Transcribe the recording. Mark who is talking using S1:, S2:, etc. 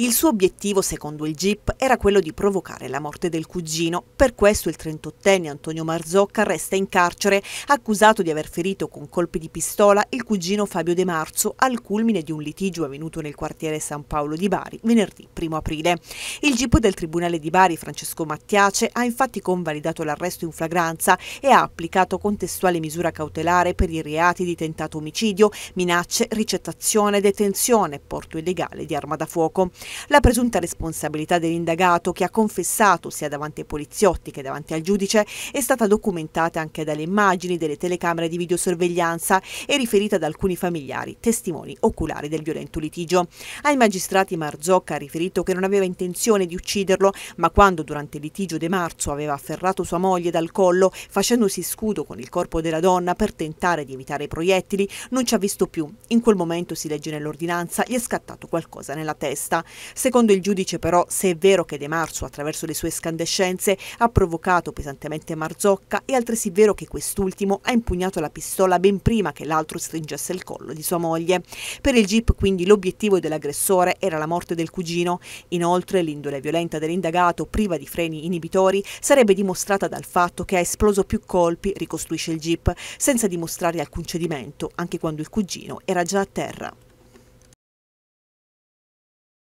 S1: Il suo obiettivo, secondo il GIP, era quello di provocare la morte del cugino. Per questo il 38enne Antonio Marzocca resta in carcere, accusato di aver ferito con colpi di pistola il cugino Fabio De Marzo al culmine di un litigio avvenuto nel quartiere San Paolo di Bari venerdì 1 aprile. Il GIP del Tribunale di Bari, Francesco Mattiace, ha infatti convalidato l'arresto in flagranza e ha applicato contestuale misura cautelare per i reati di tentato omicidio, minacce, ricettazione, detenzione, porto illegale di arma da fuoco. La presunta responsabilità dell'indagato, che ha confessato sia davanti ai poliziotti che davanti al giudice, è stata documentata anche dalle immagini delle telecamere di videosorveglianza e riferita da alcuni familiari, testimoni oculari del violento litigio. Ai magistrati Marzocca ha riferito che non aveva intenzione di ucciderlo, ma quando durante il litigio De Marzo aveva afferrato sua moglie dal collo, facendosi scudo con il corpo della donna per tentare di evitare i proiettili, non ci ha visto più. In quel momento, si legge nell'ordinanza, gli è scattato qualcosa nella testa. Secondo il giudice però, se è vero che De Marzo, attraverso le sue scandescenze, ha provocato pesantemente Marzocca, è altresì vero che quest'ultimo ha impugnato la pistola ben prima che l'altro stringesse il collo di sua moglie. Per il GIP quindi l'obiettivo dell'aggressore era la morte del cugino. Inoltre l'indole violenta dell'indagato, priva di freni inibitori, sarebbe dimostrata dal fatto che ha esploso più colpi, ricostruisce il GIP, senza dimostrare alcun cedimento, anche quando il cugino era già a terra.